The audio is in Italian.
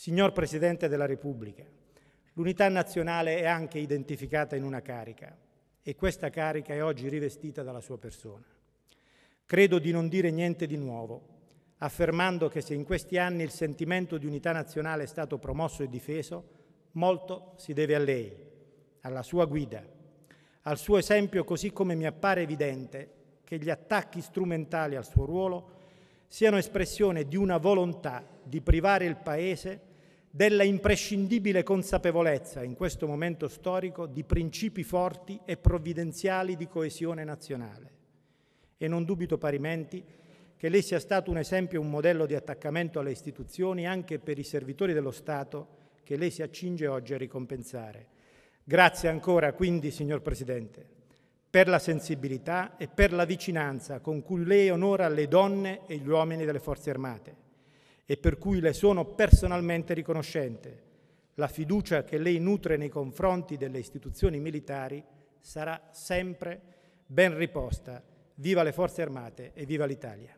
Signor Presidente della Repubblica, l'unità nazionale è anche identificata in una carica e questa carica è oggi rivestita dalla sua persona. Credo di non dire niente di nuovo, affermando che se in questi anni il sentimento di unità nazionale è stato promosso e difeso, molto si deve a lei, alla sua guida, al suo esempio, così come mi appare evidente che gli attacchi strumentali al suo ruolo siano espressione di una volontà di privare il Paese della imprescindibile consapevolezza in questo momento storico di principi forti e provvidenziali di coesione nazionale. E non dubito parimenti che lei sia stato un esempio, e un modello di attaccamento alle istituzioni anche per i servitori dello Stato che lei si accinge oggi a ricompensare. Grazie ancora quindi, signor Presidente, per la sensibilità e per la vicinanza con cui lei onora le donne e gli uomini delle Forze Armate e per cui le sono personalmente riconoscente. La fiducia che lei nutre nei confronti delle istituzioni militari sarà sempre ben riposta. Viva le forze armate e viva l'Italia.